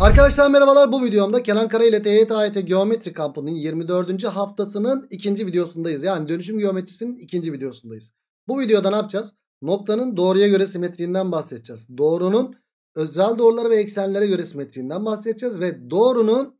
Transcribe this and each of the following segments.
Arkadaşlar merhabalar bu videomda Kenan Kara ile TYT AYT Geometri Kampı'nın 24. haftasının ikinci videosundayız. Yani dönüşüm geometrisinin ikinci videosundayız. Bu videoda ne yapacağız? Noktanın doğruya göre simetriğinden bahsedeceğiz. Doğrunun özel doğruları ve eksenlere göre simetriğinden bahsedeceğiz. Ve doğrunun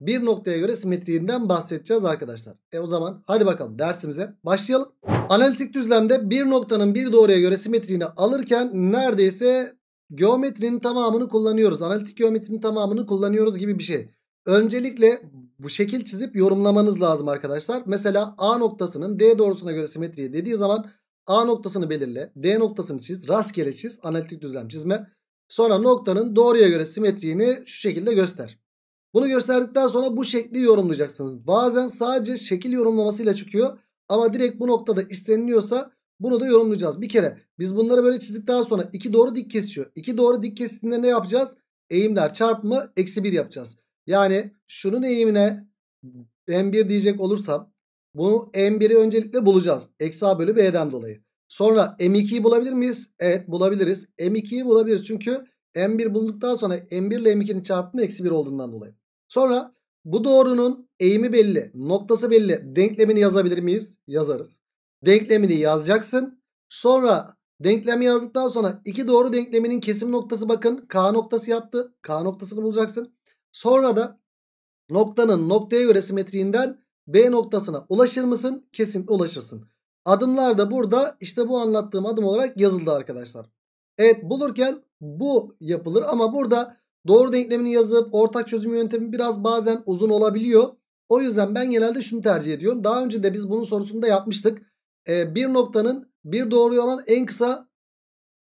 bir noktaya göre simetriğinden bahsedeceğiz arkadaşlar. E o zaman hadi bakalım dersimize başlayalım. Analitik düzlemde bir noktanın bir doğruya göre simetriğini alırken neredeyse geometrinin tamamını kullanıyoruz. Analitik geometrinin tamamını kullanıyoruz gibi bir şey. Öncelikle bu şekil çizip yorumlamanız lazım arkadaşlar. Mesela A noktasının D doğrusuna göre simetriye dediği zaman A noktasını belirle. D noktasını çiz. Rastgele çiz. Analitik düzlem çizme. Sonra noktanın doğruya göre simetriğini şu şekilde göster. Bunu gösterdikten sonra bu şekli yorumlayacaksınız. Bazen sadece şekil yorumlamasıyla çıkıyor. Ama direkt bu noktada isteniliyorsa bunu da yorumlayacağız. Bir kere biz bunları böyle çizdikten sonra iki doğru dik kesiyor. İki doğru dik kesişinde ne yapacağız? Eğimler çarpımı eksi bir yapacağız. Yani şunun eğimine M1 diyecek olursam bunu M1'i öncelikle bulacağız. Eksi A bölü B'den dolayı. Sonra M2'yi bulabilir miyiz? Evet bulabiliriz. M2'yi bulabiliriz çünkü M1 bulunduktan sonra M1 ile M2'nin çarpımı eksi bir olduğundan dolayı. Sonra bu doğrunun eğimi belli, noktası belli. Denklemini yazabilir miyiz? Yazarız denklemini yazacaksın. Sonra denklemi yazdıktan sonra iki doğru denkleminin kesim noktası bakın K noktası yaptı. K noktasını bulacaksın. Sonra da noktanın noktaya göre simetriğinden B noktasına ulaşır mısın? Kesinlikle ulaşırsın. Adımlar da burada işte bu anlattığım adım olarak yazıldı arkadaşlar. Evet bulurken bu yapılır ama burada doğru denklemini yazıp ortak çözüm yöntemi biraz bazen uzun olabiliyor. O yüzden ben genelde şunu tercih ediyorum. Daha önce de biz bunun sorusunu da yapmıştık e, bir noktanın bir doğruyu alan en kısa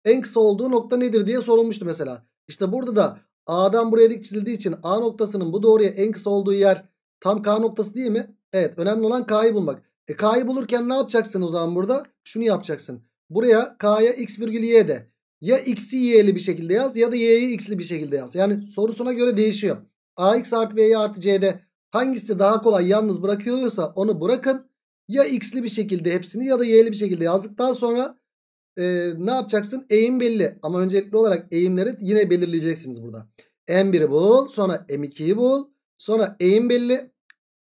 en kısa olduğu nokta nedir diye sorulmuştu mesela. İşte burada da A'dan buraya dik çizildiği için A noktasının bu doğruya en kısa olduğu yer tam K noktası değil mi? Evet önemli olan K'yı bulmak. E K'yı bulurken ne yapacaksın o zaman burada? Şunu yapacaksın. Buraya K'ya x virgül y de ya x'i y'li bir şekilde yaz ya da y'yi x'li bir şekilde yaz. Yani sorusuna göre değişiyor. AX artı B'ye artı C'de hangisi daha kolay yalnız bırakıyorsa onu bırakın. Ya x'li bir şekilde hepsini ya da y'li bir şekilde yazdıktan sonra e, ne yapacaksın? Eğim belli. Ama öncelikli olarak eğimleri yine belirleyeceksiniz burada. M1'i bul. Sonra M2'yi bul. Sonra eğim belli.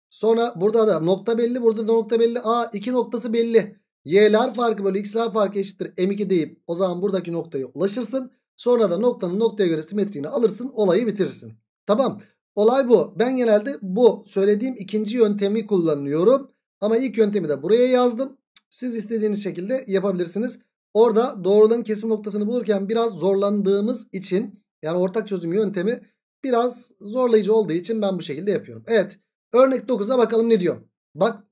Sonra burada da nokta belli. Burada da nokta belli. A iki noktası belli. Y'ler farkı bölü x'ler farkı eşittir. M2 deyip o zaman buradaki noktaya ulaşırsın. Sonra da noktanın noktaya göre simetriğini alırsın. Olayı bitirirsin. Tamam. Olay bu. Ben genelde bu söylediğim ikinci yöntemi kullanıyorum. Ama ilk yöntemi de buraya yazdım. Siz istediğiniz şekilde yapabilirsiniz. Orada doğruların kesim noktasını bulurken biraz zorlandığımız için yani ortak çözüm yöntemi biraz zorlayıcı olduğu için ben bu şekilde yapıyorum. Evet örnek 9'a bakalım ne diyor. Bak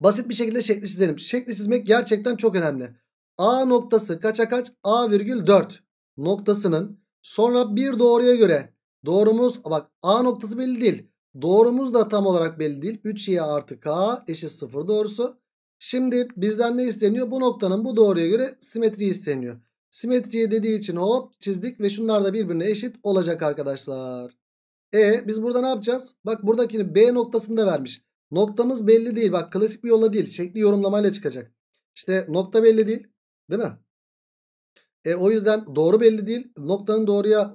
basit bir şekilde şekli çizelim. Şekli çizmek gerçekten çok önemli. A noktası kaça kaç? A virgül 4 noktasının sonra bir doğruya göre doğrumuz bak A noktası belli değil. Doğrumuz da tam olarak belli değil. 3y artı k eşit 0 doğrusu. Şimdi bizden ne isteniyor? Bu noktanın bu doğruya göre simetri isteniyor. Simetriye dediği için hop çizdik ve şunlar da birbirine eşit olacak arkadaşlar. E biz burada ne yapacağız? Bak buradakini B noktasında vermiş. Noktamız belli değil. Bak klasik bir yolla değil. Şekli yorumlamayla çıkacak. İşte nokta belli değil. Değil mi? E o yüzden doğru belli değil. Noktanın doğruya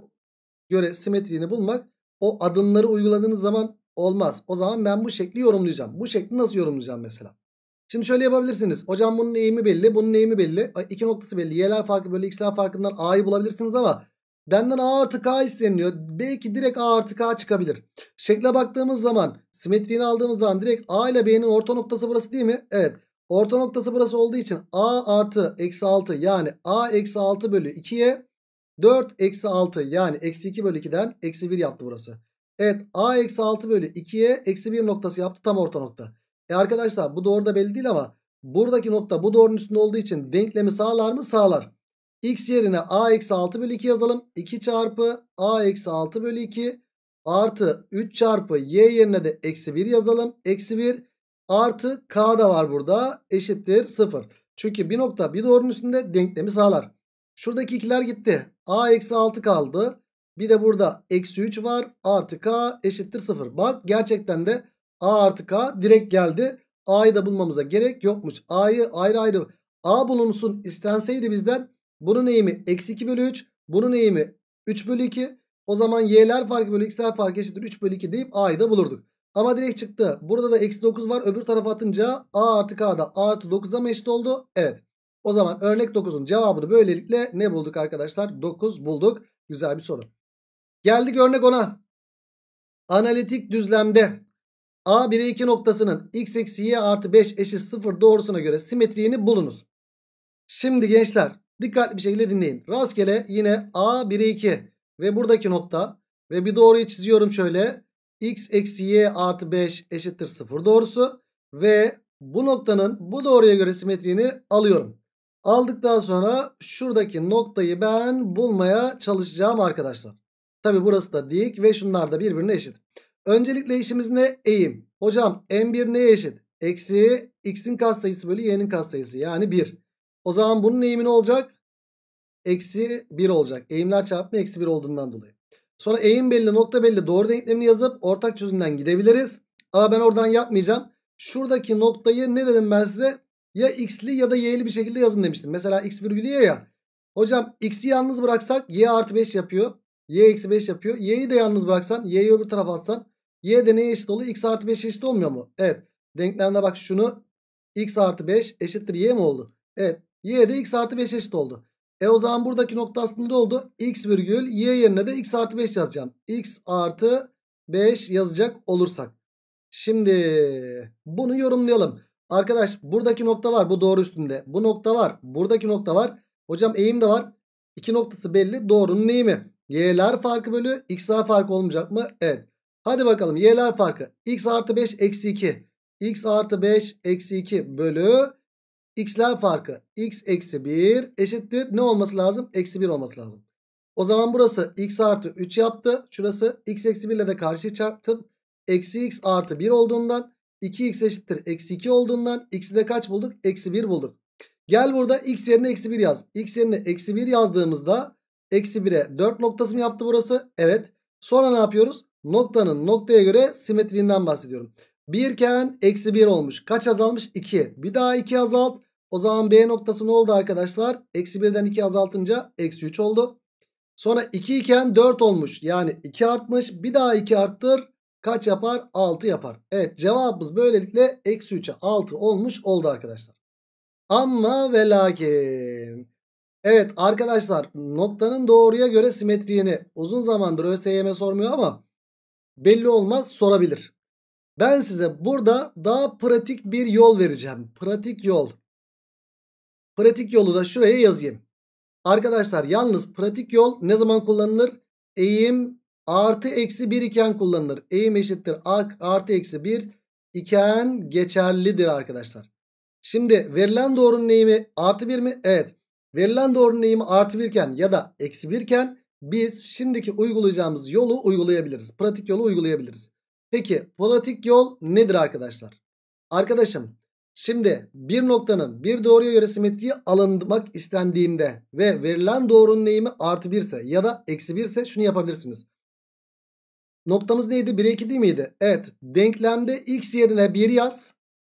göre simetriğini bulmak o adımları uyguladığınız zaman olmaz. O zaman ben bu şekli yorumlayacağım. Bu şekli nasıl yorumlayacağım mesela? Şimdi şöyle yapabilirsiniz. Hocam bunun eğimi belli, bunun eğimi belli. İki noktası belli. Y'ler farkı böyle x'ler farkından a'yı bulabilirsiniz ama benden a artı k isteniliyor. Belki direkt a artı k çıkabilir. Şekle baktığımız zaman, simetriğini aldığımız zaman direkt a ile b'nin orta noktası burası değil mi? Evet. Orta noktası burası olduğu için a artı eksi 6 yani a eksi 6 bölü 2'ye 4 eksi 6 yani eksi 2 bölü 2'den eksi 1 yaptı burası. Evet a eksi 6 bölü 2'ye eksi 1 noktası yaptı tam orta nokta. E arkadaşlar bu doğru da belli değil ama buradaki nokta bu doğrunun üstünde olduğu için denklemi sağlar mı? Sağlar. x yerine a eksi 6 bölü 2 yazalım. 2 çarpı a eksi 6 bölü 2 artı 3 çarpı y yerine de eksi 1 yazalım. Eksi 1 artı k da var burada eşittir 0. Çünkü bir nokta bir doğrunun üstünde denklemi sağlar. Şuradaki ikiler gitti. A eksi 6 kaldı. Bir de burada eksi 3 var. Artı K eşittir 0. Bak gerçekten de A artı K direkt geldi. A'yı da bulmamıza gerek yokmuş. A'yı ayrı ayrı A bulunsun istenseydi bizden bunun eğimi eksi 2 bölü 3. Bunun eğimi 3 bölü 2. O zaman y'ler farkı bölü x'ler farkı eşittir 3 bölü 2 deyip a'yı da bulurduk. Ama direkt çıktı. Burada da eksi 9 var. Öbür tarafa atınca a artı k'da a artı 9'a mı eşit oldu? Evet. O zaman örnek 9'un cevabını böylelikle ne bulduk arkadaşlar? 9 bulduk. Güzel bir soru. Geldik örnek 10'a. Analitik düzlemde A 1'e 2 noktasının x eksi y artı 5 eşit 0 doğrusuna göre simetriğini bulunuz. Şimdi gençler dikkatli bir şekilde dinleyin. Rastgele yine A 1'e 2 ve buradaki nokta ve bir doğruyu çiziyorum şöyle. x eksi y artı 5 eşittir 0 doğrusu ve bu noktanın bu doğruya göre simetriğini alıyorum. Aldıktan sonra şuradaki noktayı ben bulmaya çalışacağım arkadaşlar. Tabi burası da dik ve şunlar da birbirine eşit. Öncelikle işimiz ne? Eğim. Hocam m1 neye eşit? Eksi x'in katsayısı bölü y'nin katsayısı yani 1. O zaman bunun eğimi ne olacak? Eksi 1 olacak. Eğimler çarpımı eksi 1 olduğundan dolayı. Sonra eğim belli nokta belli doğru denklemini yazıp ortak çözümden gidebiliriz. Ama ben oradan yapmayacağım. Şuradaki noktayı ne dedim ben size? ya x'li ya da y'li bir şekilde yazın demiştim. Mesela x virgül y ya. Hocam x'i yalnız bıraksak y artı 5 yapıyor. y eksi 5 yapıyor. y'yi de yalnız bıraksan y'yi öbür tarafa atsan y de neye eşit oluyor? x artı 5 eşit olmuyor mu? Evet. Denklemde bak şunu x artı 5 eşittir y mi oldu? Evet. y de x artı 5 eşit oldu. E o zaman buradaki nokta aslında ne oldu? x virgül y yerine de x artı 5 yazacağım. x artı 5 yazacak olursak. Şimdi bunu yorumlayalım. Arkadaş buradaki nokta var. Bu doğru üstünde. Bu nokta var. Buradaki nokta var. Hocam eğim de var. İki noktası belli. Doğrunun eğimi. Y'ler farkı bölü x'ler farkı olmayacak mı? Evet. Hadi bakalım y'ler farkı. x artı 5 eksi 2. x artı 5 eksi 2 bölü x'ler farkı. x eksi 1 eşittir. Ne olması lazım? Eksi 1 olması lazım. O zaman burası x artı 3 yaptı. Şurası x eksi 1 ile de karşıya çarptım. Eksi x artı 1 olduğundan 2x eşittir eksi 2 olduğundan x'i de kaç bulduk? Eksi 1 bulduk. Gel burada x yerine eksi 1 yaz. x yerine eksi 1 yazdığımızda eksi 1'e 4 noktası mı yaptı burası? Evet. Sonra ne yapıyoruz? Noktanın noktaya göre simetriğinden bahsediyorum. 1 iken eksi 1 olmuş. Kaç azalmış? 2. Bir daha 2 azalt. O zaman B noktası ne oldu arkadaşlar? Eksi 1'den 2 azaltınca eksi 3 oldu. Sonra 2 iken 4 olmuş. Yani 2 artmış. Bir daha 2 arttır kaç yapar? 6 yapar. Evet cevabımız böylelikle eksi 3'e 6 olmuş oldu arkadaşlar. Ama ve lakin. Evet arkadaşlar noktanın doğruya göre simetriğini uzun zamandır ÖSYM sormuyor ama belli olmaz sorabilir. Ben size burada daha pratik bir yol vereceğim. Pratik yol. Pratik yolu da şuraya yazayım. Arkadaşlar yalnız pratik yol ne zaman kullanılır? Eğim artı eksi 1 iken kullanılır. Eğim eşittir artı eksi 1 iken geçerlidir arkadaşlar. Şimdi verilen doğrunun eğimi artı 1 mi? Evet. Verilen doğrunun eğimi artı 1 iken ya da eksi 1 iken biz şimdiki uygulayacağımız yolu uygulayabiliriz. Pratik yolu uygulayabiliriz. Peki pratik yol nedir arkadaşlar? Arkadaşım şimdi bir noktanın bir doğruya göre simetriği alınmak istendiğinde ve verilen doğrunun eğimi artı 1 ise ya da eksi 1 ise şunu yapabilirsiniz. Noktamız neydi? 1 2 değil miydi? Evet. Denklemde x yerine 1 yaz.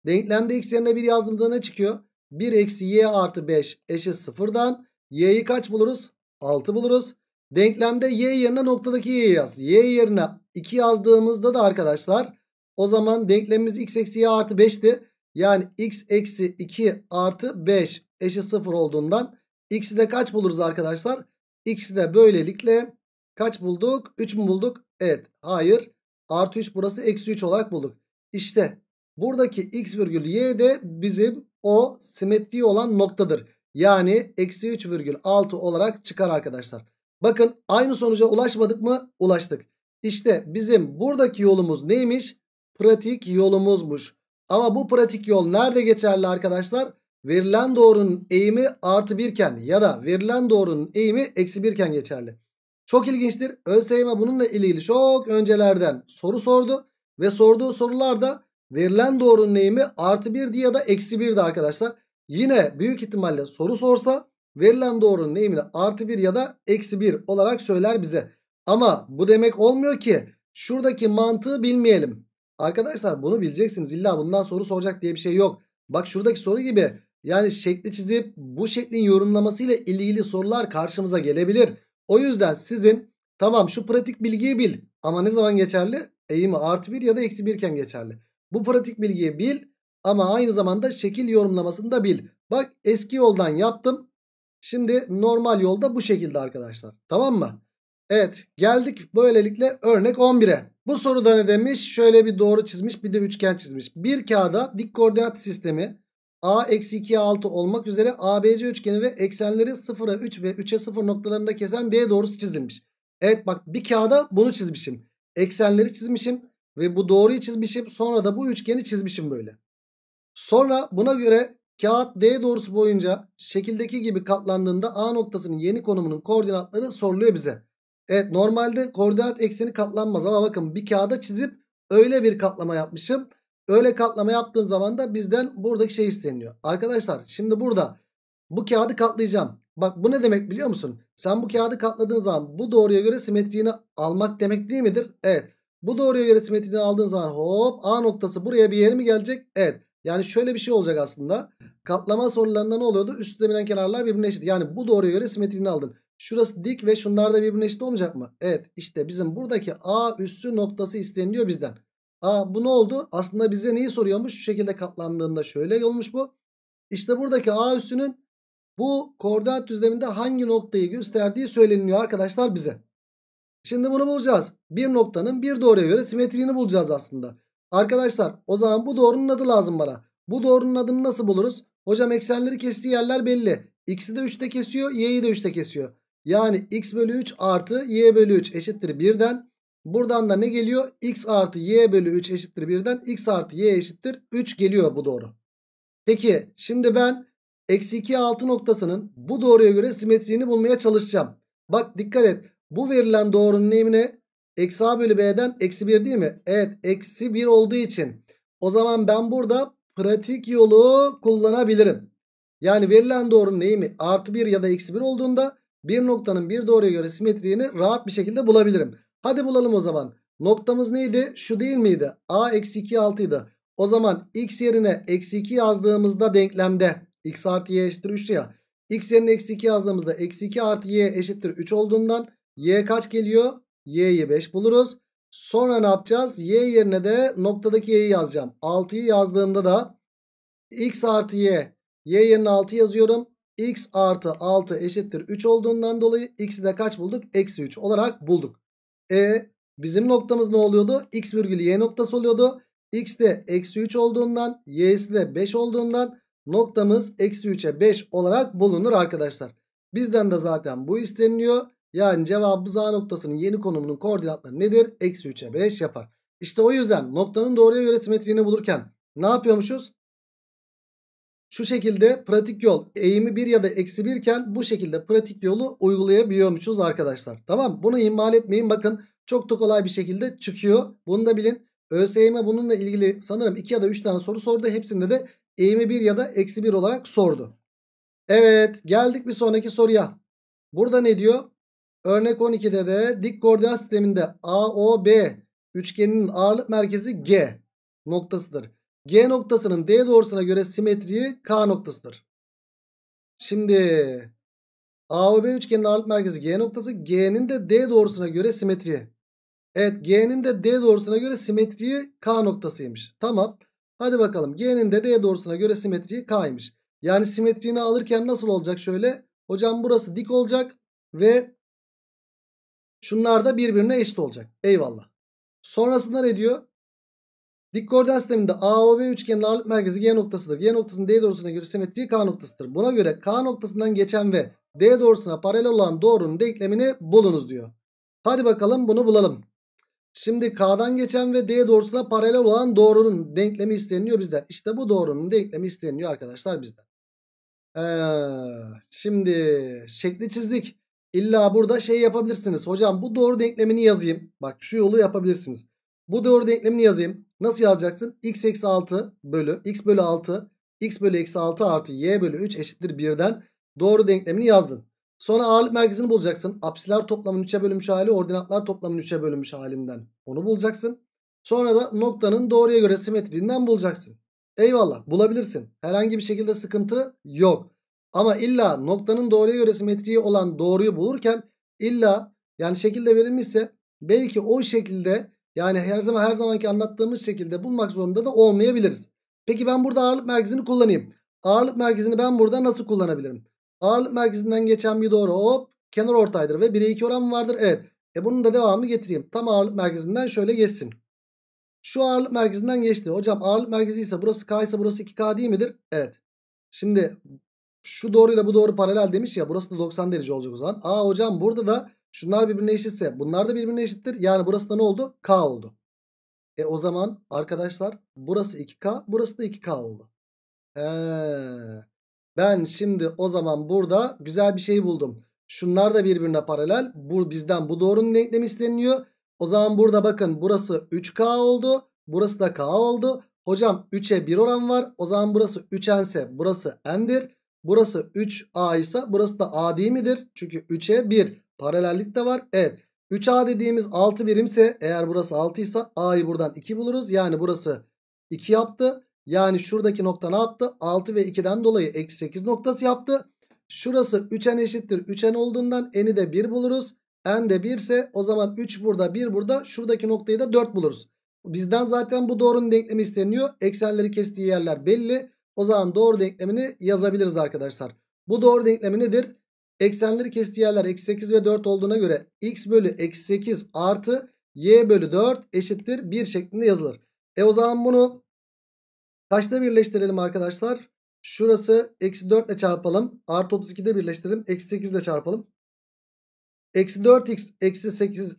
Denklemde x yerine 1 yazdığımda ne çıkıyor? 1 eksi y artı 5 eşit 0'dan Y'yi kaç buluruz? 6 buluruz. Denklemde y yerine noktadaki y'yi yaz. Y yerine 2 yazdığımızda da arkadaşlar o zaman denklemimiz x eksi y artı 5'ti. Yani x eksi 2 artı 5 eşit 0 olduğundan x'i de kaç buluruz arkadaşlar? X'i de böylelikle kaç bulduk? 3 mü bulduk? Evet hayır. Artı 3 burası eksi 3 olarak bulduk. İşte buradaki x virgül y de bizim o simetriği olan noktadır. Yani eksi 3 virgül 6 olarak çıkar arkadaşlar. Bakın aynı sonuca ulaşmadık mı? Ulaştık. İşte bizim buradaki yolumuz neymiş? Pratik yolumuzmuş. Ama bu pratik yol nerede geçerli arkadaşlar? Verilen doğrunun eğimi artı birken ya da verilen doğrunun eğimi eksi birken geçerli. Çok ilginçtir. ÖSYM bununla ilgili çok öncelerden soru sordu. Ve sorduğu sorularda verilen doğrunun eğimi artı diye ya da eksi 1'di arkadaşlar. Yine büyük ihtimalle soru sorsa verilen doğrunun eğimini artı 1 ya da eksi 1 olarak söyler bize. Ama bu demek olmuyor ki şuradaki mantığı bilmeyelim. Arkadaşlar bunu bileceksiniz. İlla bundan soru soracak diye bir şey yok. Bak şuradaki soru gibi yani şekli çizip bu şeklin yorumlamasıyla ilgili sorular karşımıza gelebilir. O yüzden sizin tamam şu pratik bilgiyi bil ama ne zaman geçerli? Eğimi artı 1 ya da eksi 1 iken geçerli. Bu pratik bilgiyi bil ama aynı zamanda şekil yorumlamasını da bil. Bak eski yoldan yaptım. Şimdi normal yolda bu şekilde arkadaşlar. Tamam mı? Evet geldik böylelikle örnek 11'e. Bu soruda ne demiş? Şöyle bir doğru çizmiş bir de üçgen çizmiş. Bir kağıda dik koordinat sistemi A eksi 2'ye 6 olmak üzere ABC üçgeni ve eksenleri 0'a 3 ve 3'e 0 noktalarında kesen D doğrusu çizilmiş. Evet bak bir kağıda bunu çizmişim. Eksenleri çizmişim ve bu doğruyu çizmişim. Sonra da bu üçgeni çizmişim böyle. Sonra buna göre kağıt D doğrusu boyunca şekildeki gibi katlandığında A noktasının yeni konumunun koordinatları soruluyor bize. Evet normalde koordinat ekseni katlanmaz ama bakın bir kağıda çizip öyle bir katlama yapmışım. Öyle katlama yaptığın zaman da bizden buradaki şey isteniyor. Arkadaşlar şimdi burada bu kağıdı katlayacağım. Bak bu ne demek biliyor musun? Sen bu kağıdı katladığın zaman bu doğruya göre simetriğini almak demek değil midir? Evet. Bu doğruya göre simetriğini aldığın zaman hop A noktası buraya bir yer mi gelecek? Evet. Yani şöyle bir şey olacak aslında. Katlama sorularında ne oluyordu? Üstte binen kenarlar birbirine eşit. Yani bu doğruya göre simetriğini aldın. Şurası dik ve şunlar da birbirine eşit olmayacak mı? Evet İşte bizim buradaki A üssü noktası isteniliyor bizden. Aa bu ne oldu? Aslında bize neyi soruyormuş? Şu şekilde katlandığında şöyle olmuş bu. İşte buradaki A üssünün bu koordinat düzleminde hangi noktayı gösterdiği söyleniyor arkadaşlar bize. Şimdi bunu bulacağız. Bir noktanın bir doğruya göre simetriğini bulacağız aslında. Arkadaşlar o zaman bu doğrunun adı lazım bana. Bu doğrunun adını nasıl buluruz? Hocam eksenleri kestiği yerler belli. X'i de 3'te kesiyor, Y'yi de 3'te kesiyor. Yani X bölü 3 artı Y bölü 3 eşittir 1'den. Buradan da ne geliyor? X artı Y bölü 3 eşittir 1'den. X artı Y eşittir 3 geliyor bu doğru. Peki şimdi ben eksi 2 6 noktasının bu doğruya göre simetriğini bulmaya çalışacağım. Bak dikkat et. Bu verilen doğrunun eğimine eksi A bölü B'den eksi 1 değil mi? Evet eksi 1 olduğu için. O zaman ben burada pratik yolu kullanabilirim. Yani verilen doğrunun eğimi artı 1 ya da eksi 1 olduğunda bir noktanın bir doğruya göre simetriğini rahat bir şekilde bulabilirim. Hadi bulalım o zaman. Noktamız neydi? Şu değil miydi? A eksi 2 6 idi. O zaman x yerine eksi 2 yazdığımızda denklemde x artı y eşittir 3 ya. x yerine eksi 2 yazdığımızda eksi 2 artı y eşittir 3 olduğundan y kaç geliyor? y'yi 5 buluruz. Sonra ne yapacağız? y yerine de noktadaki y'yi yazacağım. 6'yı yazdığımda da x artı y. y yerine 6 yazıyorum. x artı 6 eşittir 3 olduğundan dolayı x'i de kaç bulduk? Eksi 3 olarak bulduk. E bizim noktamız ne oluyordu? X virgül y noktası oluyordu. X de eksi 3 olduğundan y'si de 5 olduğundan noktamız eksi 3'e 5 olarak bulunur arkadaşlar. Bizden de zaten bu isteniliyor. Yani cevabımız A noktasının yeni konumunun koordinatları nedir? Eksi 3'e 5 yapar. İşte o yüzden noktanın doğruya göre simetriğini bulurken ne yapıyormuşuz? Şu şekilde pratik yol eğimi 1 ya da eksi 1 iken bu şekilde pratik yolu uygulayabiliyormuşuz arkadaşlar. Tamam bunu ihmal etmeyin bakın çok da kolay bir şekilde çıkıyor. Bunu da bilin. ÖSYM bununla ilgili sanırım 2 ya da 3 tane soru sordu. Hepsinde de eğimi 1 ya da eksi 1 olarak sordu. Evet geldik bir sonraki soruya. Burada ne diyor? Örnek 12'de de dik koordinat sisteminde AOB üçgeninin ağırlık merkezi G noktasıdır. G noktasının D doğrusuna göre simetriği K noktasıdır. Şimdi AOB üçgenin ağırlık merkezi G noktası. G'nin de D doğrusuna göre simetriği. Evet G'nin de D doğrusuna göre simetriği K noktasıymış. Tamam. Hadi bakalım G'nin de D doğrusuna göre simetriği K'ymış. Yani simetriğini alırken nasıl olacak şöyle. Hocam burası dik olacak ve şunlar da birbirine eşit olacak. Eyvallah. Sonrasında ne diyor? Dik koordinat sisteminde AOB üçgenin ağırlık merkezi G noktasıdır. G noktasının D doğrusuna göre simetriği K noktasıdır. Buna göre K noktasından geçen ve D doğrusuna paralel olan doğrunun denklemini bulunuz diyor. Hadi bakalım bunu bulalım. Şimdi K'dan geçen ve D doğrusuna paralel olan doğrunun denklemi isteniyor bizden. İşte bu doğrunun denklemi isteniyor arkadaşlar bizden. Ee, şimdi şekli çizdik. İlla burada şey yapabilirsiniz. Hocam bu doğru denklemini yazayım. Bak şu yolu yapabilirsiniz. Bu doğru denklemini yazayım. Nasıl yazacaksın? x eksi 6 bölü x bölü 6 x bölü eksi 6 artı y bölü 3 eşittir 1'den doğru denklemini yazdın. Sonra ağırlık merkezini bulacaksın. Apsiler toplamın 3'e bölünmüş hali ordinatlar toplamın 3'e bölünmüş halinden. Onu bulacaksın. Sonra da noktanın doğruya göre simetriğinden bulacaksın. Eyvallah bulabilirsin. Herhangi bir şekilde sıkıntı yok. Ama illa noktanın doğruya göre simetriği olan doğruyu bulurken illa yani şekilde verilmişse belki o şekilde yani her zaman her zamanki anlattığımız şekilde bulmak zorunda da olmayabiliriz. Peki ben burada ağırlık merkezini kullanayım. Ağırlık merkezini ben burada nasıl kullanabilirim? Ağırlık merkezinden geçen bir doğru hop kenar ortaydır ve 1'e 2 oran vardır. Evet. E bunun da devamını getireyim. Tam ağırlık merkezinden şöyle geçsin. Şu ağırlık merkezinden geçti. Hocam ağırlık merkezi ise burası K ise burası 2K değil midir? Evet. Şimdi şu doğruyla bu doğru paralel demiş ya. Burası da 90 derece olacak o zaman. Aa hocam burada da Şunlar birbirine eşitse bunlar da birbirine eşittir. Yani burası da ne oldu? K oldu. E o zaman arkadaşlar burası 2K burası da 2K oldu. He. Ben şimdi o zaman burada güzel bir şey buldum. Şunlar da birbirine paralel. Bu bizden bu doğrunun denklemi isteniyor. O zaman burada bakın burası 3K oldu. Burası da K oldu. Hocam 3'e 1 oran var. O zaman burası 3N ise burası N'dir. Burası 3A ise burası da A değil midir? Çünkü 3'e 1. Paralellik de var. Evet. 3A dediğimiz 6 birimse eğer burası 6 ise A'yı buradan 2 buluruz. Yani burası 2 yaptı. Yani şuradaki nokta ne yaptı? 6 ve 2'den dolayı eksi 8 noktası yaptı. Şurası 3n eşittir 3n olduğundan n'i de 1 buluruz. n de 1 ise o zaman 3 burada 1 burada şuradaki noktayı da 4 buluruz. Bizden zaten bu doğrunun denklemi isteniyor. Eksenleri kestiği yerler belli. O zaman doğru denklemini yazabiliriz arkadaşlar. Bu doğru denklemi nedir? Eksenleri kestiği yerler eksi 8 ve 4 olduğuna göre x bölü eksi 8 artı y bölü 4 eşittir 1 şeklinde yazılır. E o zaman bunu kaçta birleştirelim arkadaşlar? Şurası eksi 4 ile çarpalım. Artı 32'de birleştirelim. Eksi 8 ile çarpalım. Eksi 4x eksi 8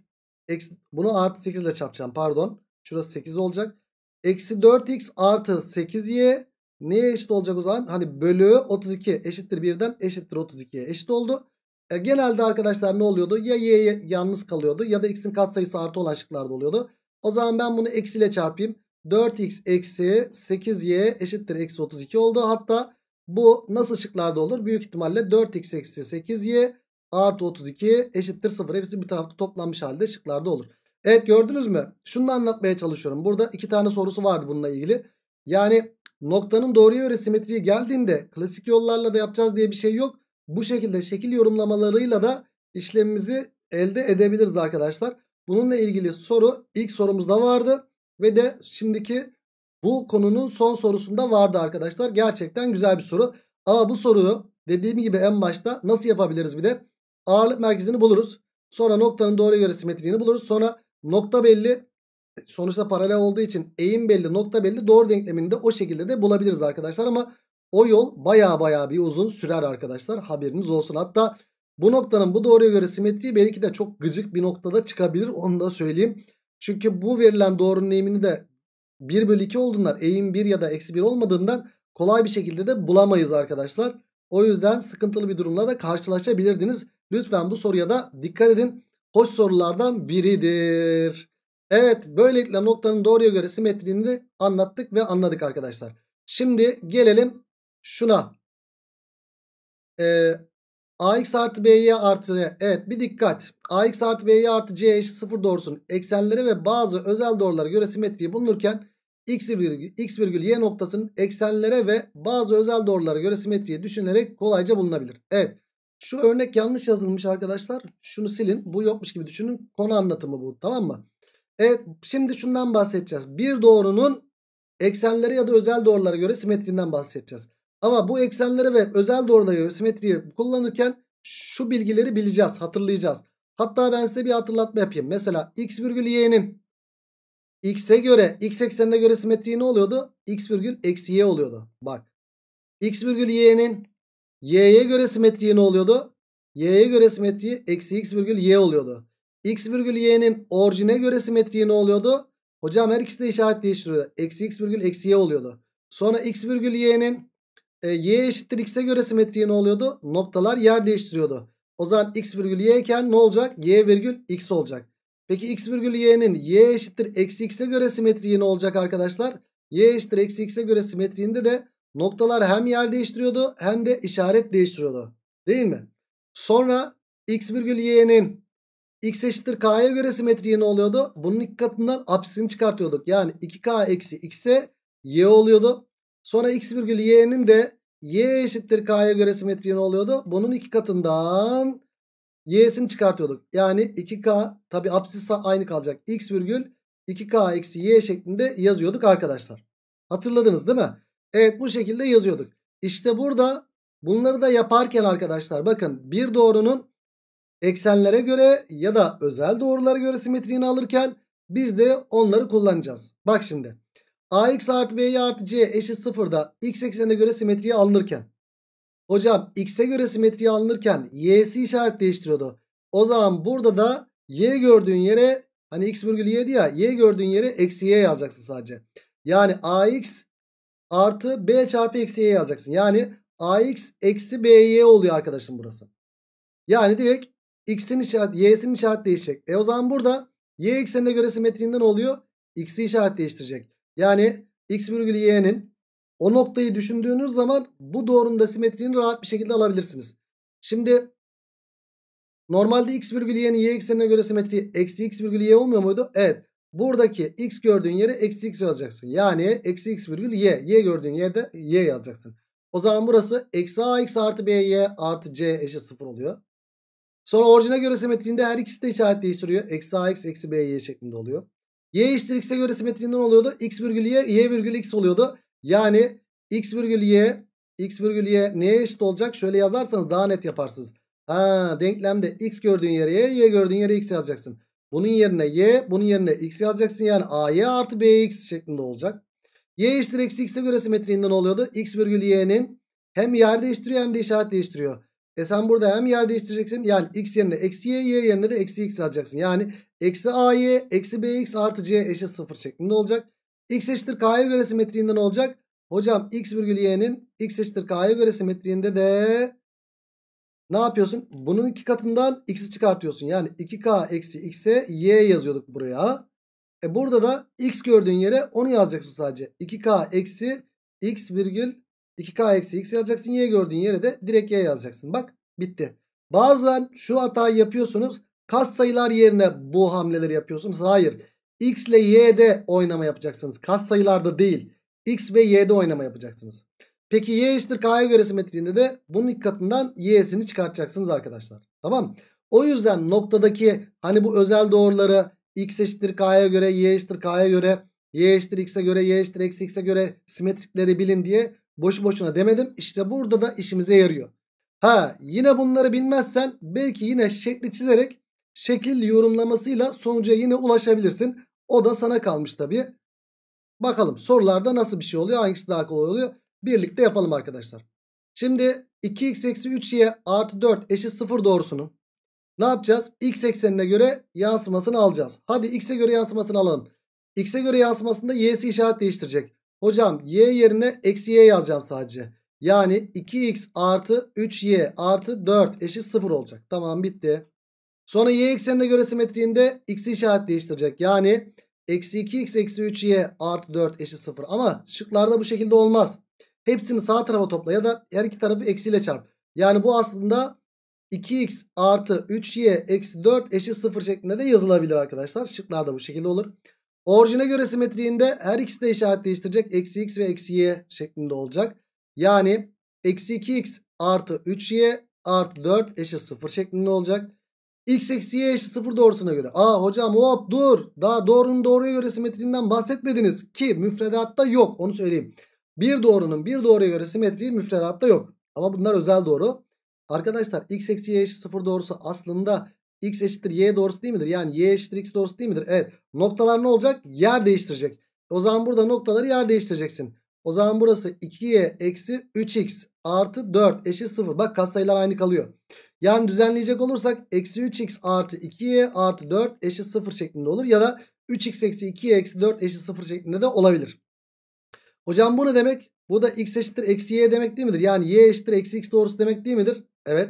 eksi, bunu artı 8 ile çarpacağım pardon. Şurası 8 olacak. Eksi 4x artı 8y Neye eşit olacak o zaman? Hani bölü 32 eşittir 1'den eşittir 32'ye eşit oldu. E, genelde arkadaşlar ne oluyordu? Ya y'ye yalnız kalıyordu ya da x'in katsayısı artı olan şıklarda oluyordu. O zaman ben bunu eksiyle çarpayım. 4x eksi 8y eşittir eksi 32 oldu. Hatta bu nasıl şıklarda olur? Büyük ihtimalle 4x eksi 8y artı 32 eşittir 0. Hepsi bir tarafta toplanmış halde şıklarda olur. Evet gördünüz mü? Şunu anlatmaya çalışıyorum. Burada iki tane sorusu vardı bununla ilgili. Yani Noktanın doğruya göre simetriye geldiğinde klasik yollarla da yapacağız diye bir şey yok. Bu şekilde şekil yorumlamalarıyla da işlemimizi elde edebiliriz arkadaşlar. Bununla ilgili soru ilk sorumuzda vardı ve de şimdiki bu konunun son sorusunda vardı arkadaşlar. Gerçekten güzel bir soru. Ama bu soruyu dediğim gibi en başta nasıl yapabiliriz bir de? Ağırlık merkezini buluruz. Sonra noktanın doğruya göre simetriğini buluruz. Sonra nokta belli sonuçta paralel olduğu için eğim belli nokta belli doğru denklemini de o şekilde de bulabiliriz arkadaşlar. Ama o yol baya baya bir uzun sürer arkadaşlar haberiniz olsun. Hatta bu noktanın bu doğruya göre simetriği belki de çok gıcık bir noktada çıkabilir onu da söyleyeyim. Çünkü bu verilen doğrunun eğimini de 1 bölü 2 olduğundan eğim 1 ya da eksi 1 olmadığından kolay bir şekilde de bulamayız arkadaşlar. O yüzden sıkıntılı bir durumla da karşılaşabilirdiniz. Lütfen bu soruya da dikkat edin. Hoş sorulardan biridir. Evet böylelikle noktanın doğruya göre simetriğini de anlattık ve anladık arkadaşlar. Şimdi gelelim şuna. Ee, AX artı BY artı evet bir dikkat. AX artı BY artı C eşit 0 doğrusunun eksenleri ve bazı özel doğrulara göre simetriği bulunurken X virgül, X virgül Y noktasının eksenlere ve bazı özel doğrulara göre simetriği düşünerek kolayca bulunabilir. Evet şu örnek yanlış yazılmış arkadaşlar. Şunu silin bu yokmuş gibi düşünün konu anlatımı bu tamam mı? Evet şimdi şundan bahsedeceğiz. Bir doğrunun eksenleri ya da özel doğrulara göre simetrinden bahsedeceğiz. Ama bu eksenleri ve özel doğrulara göre simetriyi kullanırken şu bilgileri bileceğiz, hatırlayacağız. Hatta ben size bir hatırlatma yapayım. Mesela x virgül y'nin x'e göre, x eksenine göre simetriği ne oluyordu? x virgül eksi y oluyordu. Bak. x virgül y'nin y'ye göre simetriği ne oluyordu? y'ye göre simetriği eksi x virgül y oluyordu. X virgül y'nin orijine göre simetriği ne oluyordu? Hocam her ikisi de işaret değiştiriyordu. Eksi x virgül eksi y oluyordu. Sonra x virgül y'nin e, y eşittir x'e göre simetriği ne oluyordu? Noktalar yer değiştiriyordu. O zaman x virgül y iken ne olacak? y virgül x olacak. Peki x virgül y'nin y eşittir eksi x'e göre simetriği ne olacak arkadaşlar? y eşittir eksi x'e göre simetriğinde de noktalar hem yer değiştiriyordu hem de işaret değiştiriyordu. Değil mi? Sonra x virgül y'nin X eşittir K'ya göre simetriye ne oluyordu? Bunun iki katından apsisini çıkartıyorduk. Yani 2K eksi X'e Y oluyordu. Sonra X virgül Y'nin de Y eşittir K'ya göre simetriye ne oluyordu? Bunun iki katından Y'sini çıkartıyorduk. Yani 2K tabi apsis aynı kalacak. X virgül 2K eksi Y şeklinde yazıyorduk arkadaşlar. Hatırladınız değil mi? Evet bu şekilde yazıyorduk. İşte burada bunları da yaparken arkadaşlar bakın bir doğrunun Eksenlere göre ya da özel doğrulara göre simetriğini alırken biz de onları kullanacağız. Bak şimdi. AX artı B'ye artı C eşit sıfırda X eksenine göre simetriye alınırken. Hocam X'e göre simetriye alınırken Y'si işaret değiştiriyordu. O zaman burada da Y gördüğün yere hani X virgül Y'di ya Y gördüğün yere eksi Y yazacaksın sadece. Yani AX artı B çarpı eksi Y yazacaksın. Yani AX eksi BY oluyor arkadaşım burası. Yani direkt X'in işaret, Y'sinin işaret değişecek. E o zaman burada Y eksenine göre simetriğinde ne oluyor? X'i işaret değiştirecek. Yani X virgül Y'nin o noktayı düşündüğünüz zaman bu doğrunun da simetriğini rahat bir şekilde alabilirsiniz. Şimdi normalde X virgül Y'nin Y eksenine göre simetriği eksi X virgül Y olmuyor muydu? Evet. Buradaki X gördüğün yere eksi X yazacaksın. Yani eksi X virgül Y. Y gördüğün yerde Y yazacaksın. O zaman burası eksi A X artı B Y artı C eşit 0 oluyor. Sonra orijine göre simetriğinde her ikisi de işaret değiştiriyor. Eksi A x eksi B y şeklinde oluyor. Y eşittir x'e göre simetriğinden oluyordu. X virgül y, y virgül x oluyordu. Yani x virgül y, x virgül y neye eşit olacak? Şöyle yazarsanız daha net yaparsınız. Ha, denklemde x gördüğün yere y, y gördüğün yere x yazacaksın. Bunun yerine y, bunun yerine x yazacaksın. Yani A y artı B x şeklinde olacak. Y eşittir eksi x'e göre simetriğinden oluyordu. X virgül y'nin hem yer değiştiriyor hem de işaret değiştiriyor. E sen burada hem yer değiştireceksin. Yani x yerine eksi y, y yerine de eksi x alacaksın. Yani eksi ay, eksi bx artı c eşit sıfır şeklinde olacak. x eşittir k'ya göre simetriğinde ne olacak? Hocam x virgül y'nin x eşittir k'ya göre simetriğinde de ne yapıyorsun? Bunun iki katından x'i çıkartıyorsun. Yani 2k eksi x'e y yazıyorduk buraya. E burada da x gördüğün yere onu yazacaksın sadece. 2k eksi x virgül 2k eksi x yazacaksın. Y gördüğün yere de direkt y yazacaksın. Bak bitti. Bazen şu hatayı yapıyorsunuz. Kas sayılar yerine bu hamleleri yapıyorsunuz. Hayır. X ile Y'de oynama yapacaksınız. Kas sayılarda değil. X ve Y'de oynama yapacaksınız. Peki Y eşittir K'ya göre simetriğinde de bunun ilk katından Y'sini çıkartacaksınız arkadaşlar. Tamam. O yüzden noktadaki hani bu özel doğruları X eşittir K'ya göre, Y eşittir K'ya göre, Y eşittir X'e göre, Y eşittir eksi X'e göre simetrikleri bilin diye Boşu boşuna demedim. İşte burada da işimize yarıyor. Ha yine bunları bilmezsen belki yine şekli çizerek şekil yorumlamasıyla sonuca yine ulaşabilirsin. O da sana kalmış tabii. Bakalım sorularda nasıl bir şey oluyor? Hangisi daha kolay oluyor? Birlikte yapalım arkadaşlar. Şimdi 2x eksi 3y artı 4 eşit 0 doğrusunu. ne yapacağız? X eksenine göre yansımasını alacağız. Hadi x'e göre yansımasını alalım. X'e göre yansımasında y'si işaret değiştirecek. Hocam y yerine eksi y yazacağım sadece. Yani 2x artı 3y artı 4 eşit 0 olacak. Tamam bitti. Sonra y eksenine göre simetriğinde x'i işaret değiştirecek. Yani eksi 2x eksi 3y artı 4 eşit 0. Ama şıklarda bu şekilde olmaz. Hepsini sağ tarafa topla ya da her iki tarafı eksiyle çarp. Yani bu aslında 2x artı 3y eksi 4 eşit 0 şeklinde de yazılabilir arkadaşlar. Şıklarda bu şekilde olur. Orijine göre simetriğinde her ikisi de işaret değiştirecek. Eksi x ve eksi y şeklinde olacak. Yani eksi 2x artı 3y artı 4 eşit 0 şeklinde olacak. x eksi y eşit 0 doğrusuna göre. Aa hocam hop dur. Daha doğrunun doğruya göre simetriğinden bahsetmediniz. Ki müfredatta yok onu söyleyeyim. Bir doğrunun bir doğruya göre simetriği müfredatta yok. Ama bunlar özel doğru. Arkadaşlar x eksi y eşit 0 doğrusu aslında x eşittir y doğrusu değil midir? Yani y eşittir x doğrusu değil midir? Evet. Noktalar ne olacak? Yer değiştirecek. O zaman burada noktaları yer değiştireceksin. O zaman burası 2y eksi 3x artı 4 eşit 0. Bak katsayılar aynı kalıyor. Yani düzenleyecek olursak eksi 3x artı 2y artı 4 eşit 0 şeklinde olur. Ya da 3x eksi 2y eksi 4 eşit 0 şeklinde de olabilir. Hocam bu ne demek? Bu da x eşittir eksi y demek değil midir? Yani y eşittir eksi x doğrusu demek değil midir? Evet.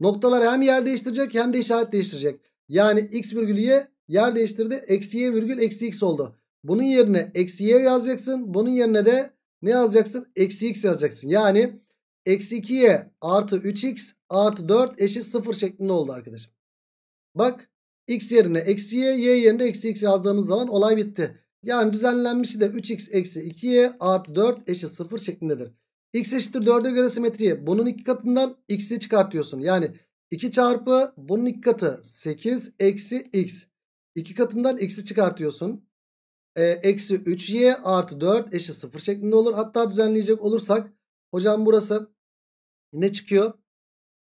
Noktalar hem yer değiştirecek hem de işaret değiştirecek. Yani x virgül y yer değiştirdi. Eksi y virgül eksi x oldu. Bunun yerine eksi y yazacaksın. Bunun yerine de ne yazacaksın? Eksi x yazacaksın. Yani eksi 2y artı 3x artı 4 eşit 0 şeklinde oldu arkadaşım. Bak x yerine eksi y, y yerine eksi x yazdığımız zaman olay bitti. Yani düzenlenmişi de 3x eksi 2y artı 4 eşit 0 şeklindedir. X eşittir 4'e göre simetriye bunun iki katından x'i çıkartıyorsun. Yani 2 çarpı bunun iki katı 8 eksi x. 2 katından x'i çıkartıyorsun. E, eksi 3y artı 4 eşit 0 şeklinde olur. Hatta düzenleyecek olursak hocam burası ne çıkıyor?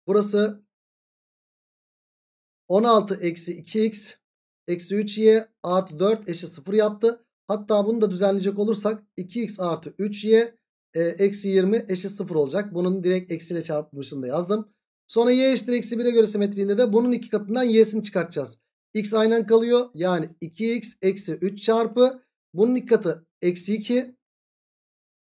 Burası 16 eksi 2x eksi 3y artı 4 eşit 0 yaptı. Hatta bunu da düzenleyecek olursak 2x artı 3y ee, eksi 20 eşit 0 olacak. Bunun direkt eksiyle çarpmışını da yazdım. Sonra y eşittir eksi 1'e göre simetriğinde de bunun iki katından y'sini çıkartacağız. x aynen kalıyor. Yani 2x eksi 3 çarpı bunun iki katı eksi 2.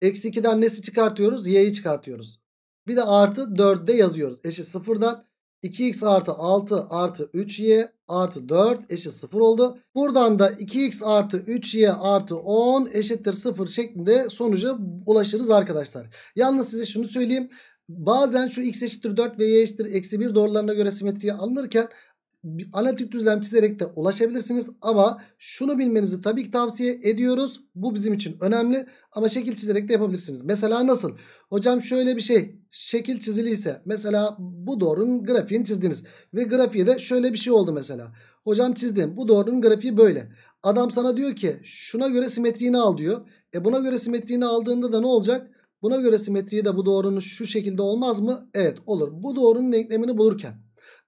Eksi 2'den nesi çıkartıyoruz? y'yi çıkartıyoruz. Bir de artı 4'de yazıyoruz. Eşit 0'dan 2x artı 6 artı 3y artı 4 eşit 0 oldu. Buradan da 2x artı 3y artı 10 eşittir 0 şeklinde sonuca ulaşırız arkadaşlar. Yalnız size şunu söyleyeyim. Bazen şu x eşittir 4 ve y eşittir eksi 1 doğrularına göre simetriye alınırken analitik düzlem çizerek de ulaşabilirsiniz. Ama şunu bilmenizi tabii ki tavsiye ediyoruz. Bu bizim için önemli ama şekil çizerek de yapabilirsiniz. Mesela nasıl? Hocam şöyle bir şey şekil çiziliyse mesela bu doğrunun grafiğini çizdiniz. Ve grafiğe de şöyle bir şey oldu mesela. Hocam çizdim bu doğrunun grafiği böyle. Adam sana diyor ki şuna göre simetriğini al diyor. E buna göre simetriğini aldığında da ne olacak? Buna göre simetriği de bu doğrunun şu şekilde olmaz mı? Evet olur. Bu doğrunun denklemini bulurken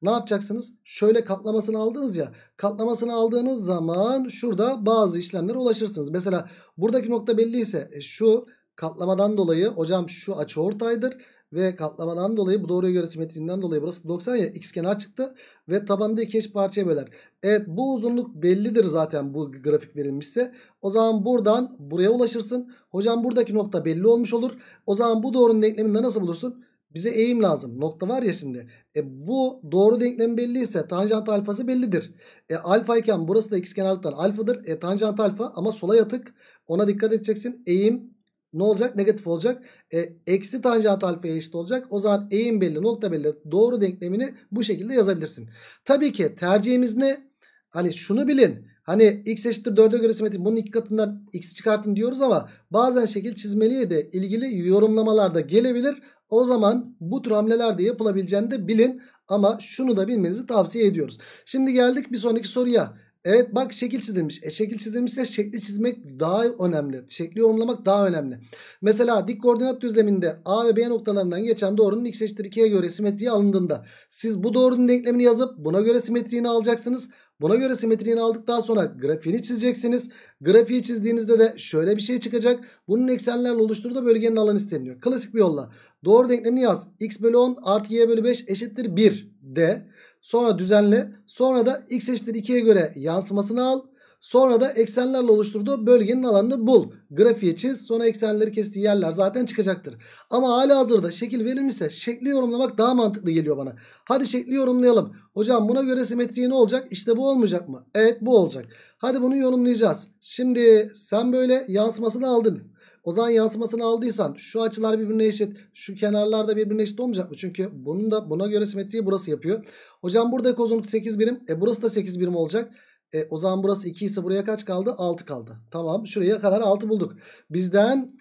ne yapacaksınız? Şöyle katlamasını aldınız ya. Katlamasını aldığınız zaman şurada bazı işlemlere ulaşırsınız. Mesela buradaki nokta belliyse e, şu katlamadan dolayı hocam şu açı ortaydır ve katlamadan dolayı bu doğruya göre simetriğinden dolayı burası 90 ya x kenar çıktı ve tabanda iki eş parçaya böler. Evet bu uzunluk bellidir zaten bu grafik verilmişse. O zaman buradan buraya ulaşırsın. Hocam buradaki nokta belli olmuş olur. O zaman bu doğrunun denklemini nasıl bulursun? Bize eğim lazım. Nokta var ya şimdi. E bu doğru denklem belliyse tanjant alfası bellidir. E alfa iken burası da ikizkenarlıktan alfadır. E tanjant alfa ama sola yatık. Ona dikkat edeceksin. Eğim ne olacak? Negatif olacak. E, eksi tanjant alfaya eşit olacak. O zaman eğim belli, nokta belli. Doğru denklemini bu şekilde yazabilirsin. Tabii ki tercihimiz ne? Hani şunu bilin. Hani x eşittir 4'e göre simetrik bunun iki katından x çıkartın diyoruz ama bazen şekil çizmeliye de ilgili yorumlamalarda gelebilir. O zaman bu tür hamleler de yapılabileceğini de bilin ama şunu da bilmenizi tavsiye ediyoruz. Şimdi geldik bir sonraki soruya. Evet bak şekil çizilmiş. E şekil çizilmişse şekli çizmek daha önemli. Şekli yorumlamak daha önemli. Mesela dik koordinat düzleminde A ve B noktalarından geçen doğrunun x eşittir 2'ye göre simetriği alındığında siz bu doğrunun denklemini yazıp buna göre simetriğini alacaksınız. Buna göre simetriğini aldıktan sonra grafiğini çizeceksiniz. Grafiği çizdiğinizde de şöyle bir şey çıkacak. Bunun eksenlerle oluşturduğu bölgenin alanı isteniyor. Klasik bir yolla. Doğru denklemini yaz. x bölü 10 artı y bölü 5 eşittir 1 de. Sonra düzenle. Sonra da x eşittir 2'ye göre yansımasını al. Sonra da eksenlerle oluşturduğu bölgenin alanını bul. Grafiği çiz. Sonra eksenleri kestiği yerler zaten çıkacaktır. Ama hala hazırda şekil verilmişse şekli yorumlamak daha mantıklı geliyor bana. Hadi şekli yorumlayalım. Hocam buna göre simetriği ne olacak? İşte bu olmayacak mı? Evet bu olacak. Hadi bunu yorumlayacağız. Şimdi sen böyle yansımasını aldın. O zaman yansımasını aldıysan şu açılar birbirine eşit. Şu kenarlar da birbirine eşit olmayacak mı? Çünkü bunun da buna göre simetriyi burası yapıyor. Hocam buradaki uzunluk 8 birim. E burası da 8 birim olacak. E, o zaman burası 2 ise buraya kaç kaldı? 6 kaldı. Tamam şuraya kadar 6 bulduk. Bizden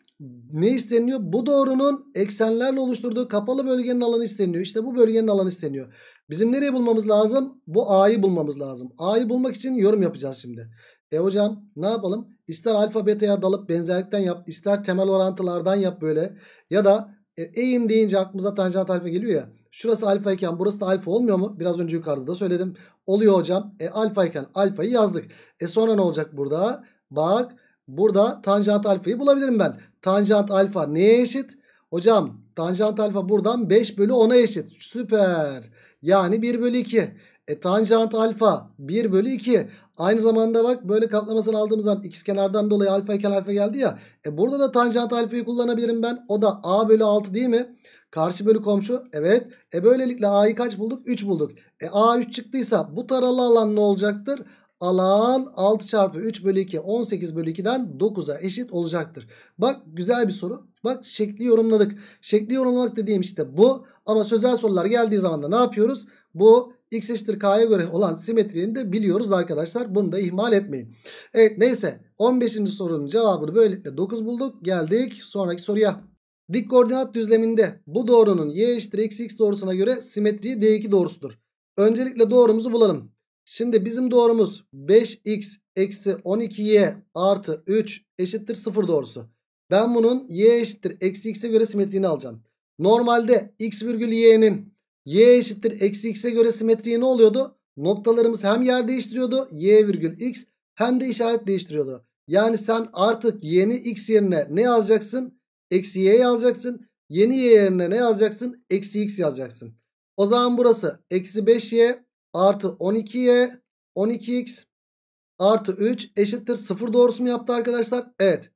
ne isteniyor? Bu doğrunun eksenlerle oluşturduğu kapalı bölgenin alanı isteniyor. İşte bu bölgenin alanı isteniyor. Bizim nereye bulmamız lazım? Bu A'yı bulmamız lazım. A'yı bulmak için yorum yapacağız şimdi. E hocam ne yapalım? İster alfa beta'ya dalıp benzerlikten yap. ister temel orantılardan yap böyle. Ya da e, eğim deyince aklımıza tanjant alfa geliyor ya. Şurası alfa iken burası da alfa olmuyor mu? Biraz önce yukarıda da söyledim. Oluyor hocam. E alfa iken alfayı yazdık. E sonra ne olacak burada? Bak burada tanjant alfayı bulabilirim ben. Tanjant alfa neye eşit? Hocam tanjant alfa buradan 5 bölü 10'a eşit. Süper. Yani 1 bölü 2. E tanjant alfa 1 bölü 2. Aynı zamanda bak böyle katlamasını aldığımızdan zaman x kenardan dolayı alfa iken alfa geldi ya. E burada da tanjant alfayı kullanabilirim ben. O da a bölü 6 değil mi? Karşı bölü komşu evet. E böylelikle A'yı kaç bulduk? 3 bulduk. E A 3 çıktıysa bu taralı alan ne olacaktır? Alan 6 çarpı 3 bölü 2 18 bölü 2'den 9'a eşit olacaktır. Bak güzel bir soru. Bak şekli yorumladık. Şekli yorumlamak dediğim işte bu. Ama sözel sorular geldiği zaman da ne yapıyoruz? Bu x eşittir k'ya göre olan simetriyi de biliyoruz arkadaşlar. Bunu da ihmal etmeyin. Evet neyse 15. sorunun cevabını böylelikle 9 bulduk. Geldik sonraki soruya. Dik koordinat düzleminde bu doğrunun y eşittir eksi x doğrusuna göre simetriği d2 doğrusudur. Öncelikle doğrumuzu bulalım. Şimdi bizim doğrumuz 5x eksi 12y artı 3 eşittir 0 doğrusu. Ben bunun y eşittir eksi x'e göre simetriğini alacağım. Normalde x virgül y'nin y eşittir eksi x'e göre simetriği ne oluyordu? Noktalarımız hem yer değiştiriyordu y virgül x hem de işaret değiştiriyordu. Yani sen artık y'ni x yerine ne yazacaksın? Eksi y yazacaksın. Yeni y yerine ne yazacaksın? Eksi x yazacaksın. O zaman burası eksi 5y artı 12y 12x artı 3 eşittir 0 doğrusu mu yaptı arkadaşlar? Evet.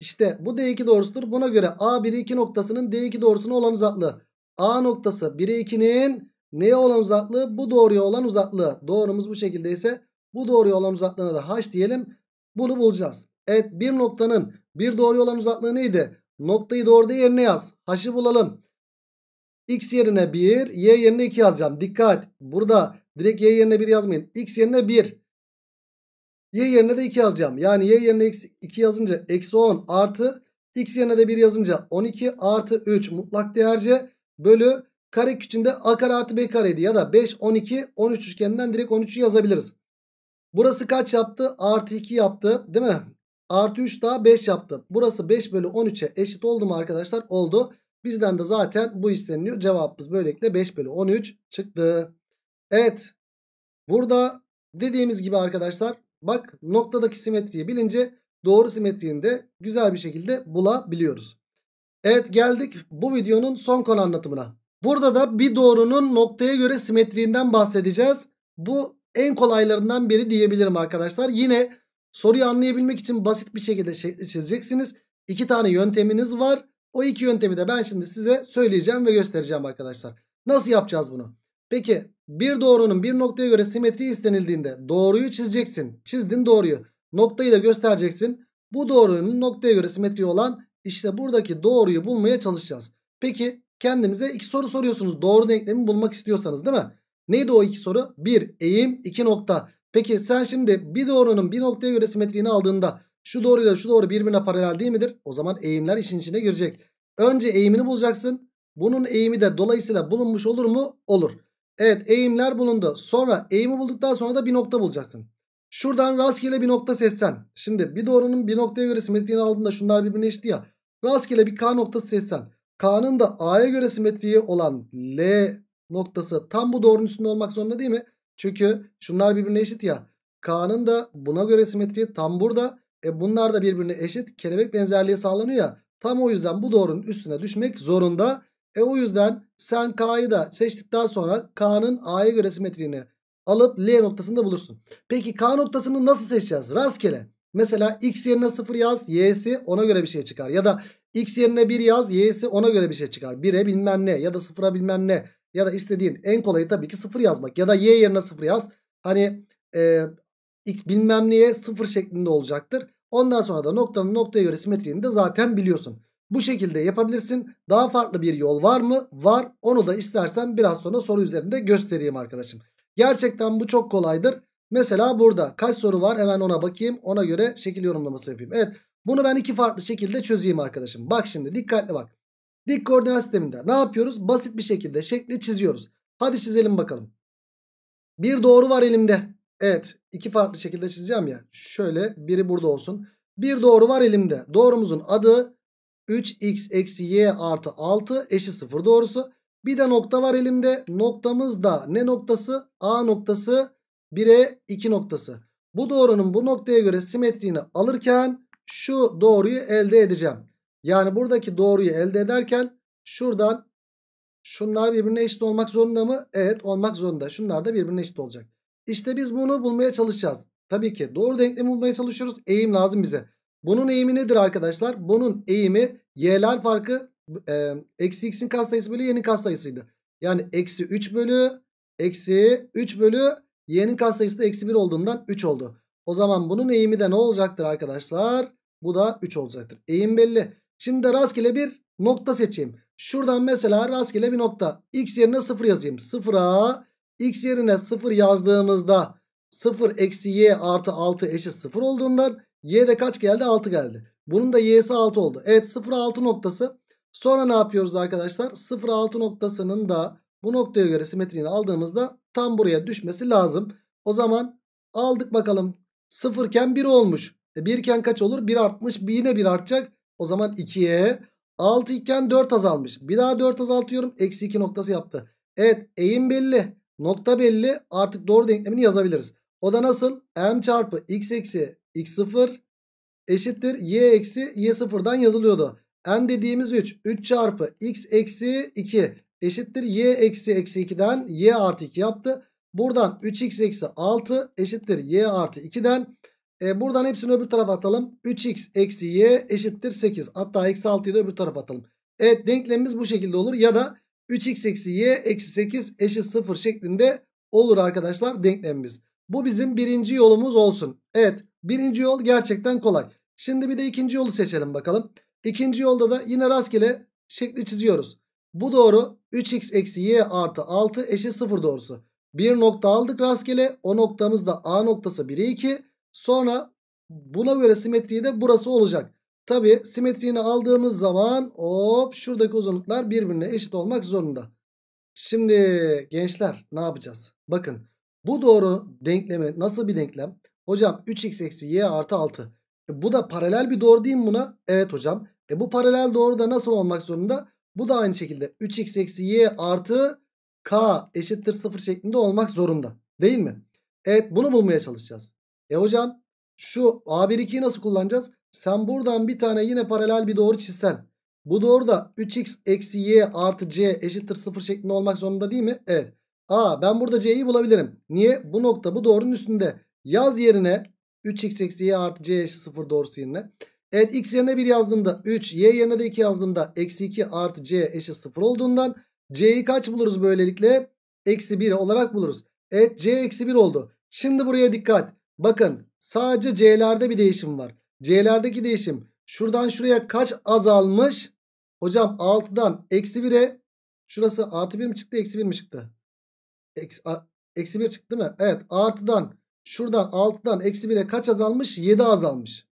İşte bu D2 doğrusudur. Buna göre a 1 2 noktasının D2 doğrusuna olan uzaklığı. A noktası 1'e 2'nin neye olan uzaklığı? Bu doğruya olan uzaklığı. Doğrumuz bu şekildeyse bu doğruya olan uzaklığına da H diyelim. Bunu bulacağız. Evet bir noktanın bir doğruya olan uzaklığı neydi? Noktayı doğru yerine yaz. H'ı bulalım. X yerine 1, Y yerine 2 yazacağım. Dikkat. Burada direkt Y yerine 1 yazmayın. X yerine 1. Y yerine de 2 yazacağım. Yani Y yerine 2 yazınca eksi 10 artı X yerine de 1 yazınca 12 artı 3 mutlak değerce bölü kare küçüğünde A kare artı B kareydi. Ya da 5, 12, 13 üçgeninden direkt 13'ü yazabiliriz. Burası kaç yaptı? Artı 2 yaptı değil mi? Artı 3 daha 5 yaptı. Burası 5 bölü 13'e eşit oldu mu arkadaşlar? Oldu. Bizden de zaten bu isteniliyor. Cevabımız böylelikle 5 bölü 13 çıktı. Evet. Burada dediğimiz gibi arkadaşlar bak noktadaki simetriyi bilince doğru simetriyini de güzel bir şekilde bulabiliyoruz. Evet geldik bu videonun son konu anlatımına. Burada da bir doğrunun noktaya göre simetriğinden bahsedeceğiz. Bu en kolaylarından biri diyebilirim arkadaşlar. Yine Soruyu anlayabilmek için basit bir şekilde şey çizeceksiniz. İki tane yönteminiz var. O iki yöntemi de ben şimdi size söyleyeceğim ve göstereceğim arkadaşlar. Nasıl yapacağız bunu? Peki bir doğrunun bir noktaya göre simetri istenildiğinde doğruyu çizeceksin. Çizdin doğruyu. Noktayı da göstereceksin. Bu doğrunun noktaya göre simetri olan işte buradaki doğruyu bulmaya çalışacağız. Peki kendinize iki soru soruyorsunuz. Doğru denklemi bulmak istiyorsanız değil mi? Neydi o iki soru? Bir eğim iki nokta. Peki sen şimdi bir doğrunun bir noktaya göre simetriğini aldığında şu doğruyla şu doğru birbirine paralel değil midir? O zaman eğimler işin içine girecek. Önce eğimini bulacaksın. Bunun eğimi de dolayısıyla bulunmuş olur mu? Olur. Evet eğimler bulundu. Sonra eğimi bulduktan sonra da bir nokta bulacaksın. Şuradan rastgele bir nokta seçsen. Şimdi bir doğrunun bir noktaya göre simetriğini aldığında şunlar birbirine eşit ya. Rastgele bir K noktası seçsen. K'nın da A'ya göre simetriği olan L noktası tam bu doğrunun üstünde olmak zorunda değil mi? Çünkü şunlar birbirine eşit ya. K'nın da buna göre simetriği tam burada. E bunlar da birbirine eşit. Kelebek benzerliği sağlanıyor ya. Tam o yüzden bu doğrunun üstüne düşmek zorunda. E o yüzden sen K'yı da seçtikten sonra K'nın A'ya göre simetriğini alıp L noktasında bulursun. Peki K noktasını nasıl seçeceğiz? Rastgele. Mesela x yerine 0 yaz y'si ona göre bir şey çıkar. Ya da x yerine 1 yaz y'si ona göre bir şey çıkar. 1'e bilmem ne ya da 0'a bilmem ne. Ya da istediğin en kolayı tabii ki 0 yazmak. Ya da y yerine 0 yaz. Hani e, x bilmem neye 0 şeklinde olacaktır. Ondan sonra da noktanın noktaya göre simetriğini de zaten biliyorsun. Bu şekilde yapabilirsin. Daha farklı bir yol var mı? Var. Onu da istersen biraz sonra soru üzerinde göstereyim arkadaşım. Gerçekten bu çok kolaydır. Mesela burada kaç soru var hemen ona bakayım. Ona göre şekil yorumlaması yapayım. Evet bunu ben iki farklı şekilde çözeyim arkadaşım. Bak şimdi dikkatli bak. Dik koordinat sisteminde ne yapıyoruz? Basit bir şekilde şekli çiziyoruz. Hadi çizelim bakalım. Bir doğru var elimde. Evet iki farklı şekilde çizeceğim ya. Şöyle biri burada olsun. Bir doğru var elimde. Doğrumuzun adı 3x eksi y artı 6 eşi 0 doğrusu. Bir de nokta var elimde. Noktamız da ne noktası? A noktası 1'e 2 noktası. Bu doğrunun bu noktaya göre simetriğini alırken şu doğruyu elde edeceğim. Yani buradaki doğruyu elde ederken şuradan şunlar birbirine eşit olmak zorunda mı? Evet olmak zorunda. Şunlar da birbirine eşit olacak. İşte biz bunu bulmaya çalışacağız. Tabii ki doğru denklemi bulmaya çalışıyoruz. Eğim lazım bize. Bunun eğimi nedir arkadaşlar? Bunun eğimi y'ler farkı e, eksi x'in katsayısı bölü y'nin katsayısıydı. Yani eksi 3 bölü eksi 3 bölü y'nin katsayısı da eksi 1 olduğundan 3 oldu. O zaman bunun eğimi de ne olacaktır arkadaşlar? Bu da 3 olacaktır. Eğim belli. Şimdi de rastgele bir nokta seçeyim. Şuradan mesela rastgele bir nokta. X yerine 0 yazayım. 0'a x yerine 0 yazdığımızda 0 eksi y artı 6 eşit 0 olduğundan y de kaç geldi? 6 geldi. Bunun da y'si 6 oldu. Evet 0 6 noktası. Sonra ne yapıyoruz arkadaşlar? 0 6 noktasının da bu noktaya göre simetriğini aldığımızda tam buraya düşmesi lazım. O zaman aldık bakalım. 0 iken 1 olmuş. E 1 iken kaç olur? 1 artmış. 1 yine 1 artacak. O zaman 2'ye 6 iken 4 azalmış. Bir daha 4 azaltıyorum. Eksi 2 noktası yaptı. Evet eğim belli. Nokta belli. Artık doğru denklemini yazabiliriz. O da nasıl? M çarpı x eksi x0 eşittir. Y eksi y0'dan yazılıyordu. M dediğimiz 3. 3 çarpı x eksi 2 eşittir. Y eksi eksi 2'den y artı 2 yaptı. Buradan 3x eksi 6 eşittir. Y artı 2'den e buradan hepsini öbür tarafa atalım. 3x eksi y eşittir 8. Hatta eksi 6'yı da öbür tarafa atalım. Evet denklemimiz bu şekilde olur. Ya da 3x eksi y eksi 8 eşit 0 şeklinde olur arkadaşlar denklemimiz. Bu bizim birinci yolumuz olsun. Evet birinci yol gerçekten kolay. Şimdi bir de ikinci yolu seçelim bakalım. İkinci yolda da yine rastgele şekli çiziyoruz. Bu doğru 3x eksi y artı 6 eşit 0 doğrusu. Bir nokta aldık rastgele. O noktamız da a noktası 1'e 2. Sonra buna göre simetriyi de burası olacak. Tabi simetriğini aldığımız zaman hop şuradaki uzunluklar birbirine eşit olmak zorunda. Şimdi gençler ne yapacağız? Bakın bu doğru denklemi nasıl bir denklem? Hocam 3x eksi y artı 6. E, bu da paralel bir doğru değil mi buna? Evet hocam. E, bu paralel doğru da nasıl olmak zorunda? Bu da aynı şekilde 3x eksi y artı k eşittir 0 şeklinde olmak zorunda. Değil mi? Evet bunu bulmaya çalışacağız. E hocam şu A1-2'yi nasıl kullanacağız? Sen buradan bir tane yine paralel bir doğru çizsen. Bu doğru da 3x eksi y artı c eşittir 0 şeklinde olmak zorunda değil mi? Evet. A ben burada c'yi bulabilirim. Niye? Bu nokta bu doğrunun üstünde. Yaz yerine 3x eksi y artı c eşit 0 doğrusu yerine. Evet x yerine 1 yazdığımda 3 y yerine de 2 yazdığımda eksi 2 artı c eşit 0 olduğundan c'yi kaç buluruz böylelikle? Eksi 1 olarak buluruz. Evet c eksi 1 oldu. Şimdi buraya dikkat. Bakın sadece C'lerde bir değişim var. C'lerdeki değişim şuradan şuraya kaç azalmış? Hocam 6'dan eksi 1'e şurası artı 1 mi çıktı eksi 1 mi çıktı? Eksi, a, eksi 1 çıktı değil mi? Evet artıdan şuradan 6'dan eksi 1'e kaç azalmış? 7 azalmış.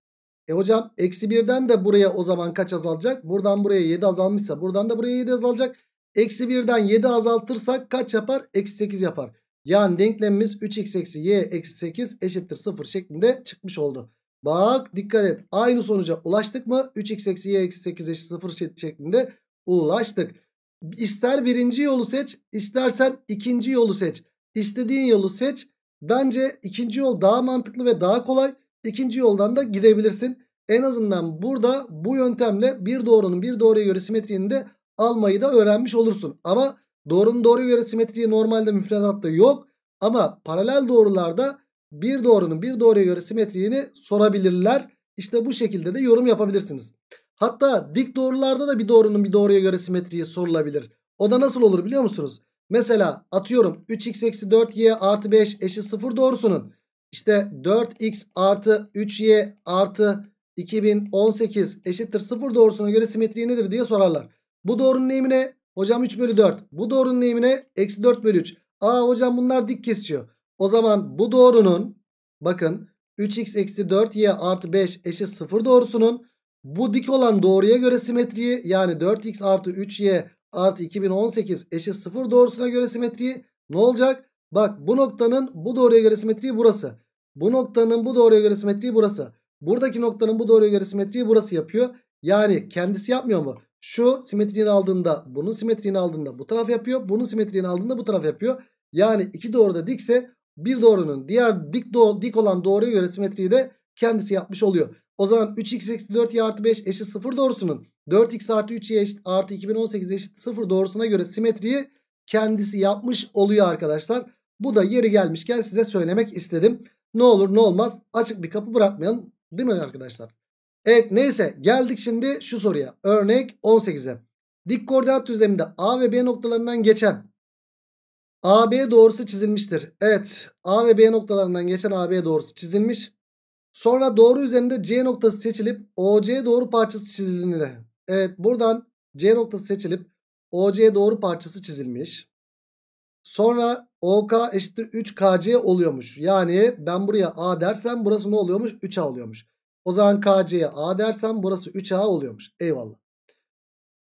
E hocam eksi 1'den de buraya o zaman kaç azalacak? Buradan buraya 7 azalmışsa buradan da buraya 7 azalacak. Eksi 1'den 7 azaltırsak kaç yapar? Eksi 8 yapar. Yani denklemimiz 3x eksi y eksi 8 eşittir 0 şeklinde çıkmış oldu. Bak dikkat et aynı sonuca ulaştık mı 3x eksi y eksi 8 eşittir 0 şeklinde ulaştık. İster birinci yolu seç istersen ikinci yolu seç. İstediğin yolu seç. Bence ikinci yol daha mantıklı ve daha kolay. İkinci yoldan da gidebilirsin. En azından burada bu yöntemle bir doğrunun bir doğruya göre simetriğini de almayı da öğrenmiş olursun. Ama Doğrunun doğruya göre simetriği normalde müfredatta yok. Ama paralel doğrularda bir doğrunun bir doğruya göre simetriğini sorabilirler. İşte bu şekilde de yorum yapabilirsiniz. Hatta dik doğrularda da bir doğrunun bir doğruya göre simetriği sorulabilir. O da nasıl olur biliyor musunuz? Mesela atıyorum 3x eksi 4y artı 5 eşit 0 doğrusunun işte 4x artı 3y artı 2018 eşittir 0 doğrusuna göre simetriği nedir diye sorarlar. Bu doğrunun neyimine Hocam 3 bölü 4. Bu doğrunun eğimine eksi 4 bölü 3. Aa hocam bunlar dik kesiyor. O zaman bu doğrunun bakın 3x eksi 4y artı 5 eşit 0 doğrusunun bu dik olan doğruya göre simetriyi yani 4x artı 3y artı 2018 eşit 0 doğrusuna göre simetriyi ne olacak? Bak bu noktanın bu doğruya göre simetriği burası. Bu noktanın bu doğruya göre simetriği burası. Buradaki noktanın bu doğruya göre simetriği burası yapıyor. Yani kendisi yapmıyor mu? Şu simetriğini aldığında bunun simetriğini aldığında bu taraf yapıyor. Bunun simetriğini aldığında bu taraf yapıyor. Yani iki doğru da dikse bir doğrunun diğer dik, doğ dik olan doğruya göre simetriyi de kendisi yapmış oluyor. O zaman 3x eksi 4y artı 5 eşit 0 doğrusunun 4x artı 3y eşit artı 2018 eşit 0 doğrusuna göre simetriyi kendisi yapmış oluyor arkadaşlar. Bu da yeri gelmişken size söylemek istedim. Ne olur ne olmaz açık bir kapı bırakmayalım değil mi arkadaşlar? Evet neyse geldik şimdi şu soruya. Örnek 18'e. Dik koordinat düzleminde A ve B noktalarından geçen AB doğrusu çizilmiştir. Evet A ve B noktalarından geçen AB doğrusu çizilmiş. Sonra doğru üzerinde C noktası seçilip OC doğru parçası çizildiğinde. Evet buradan C noktası seçilip OC doğru parçası çizilmiş. Sonra OK eşittir 3KC oluyormuş. Yani ben buraya A dersem burası ne oluyormuş? 3A oluyormuş. O zaman KC'ye A dersem burası 3A oluyormuş. Eyvallah.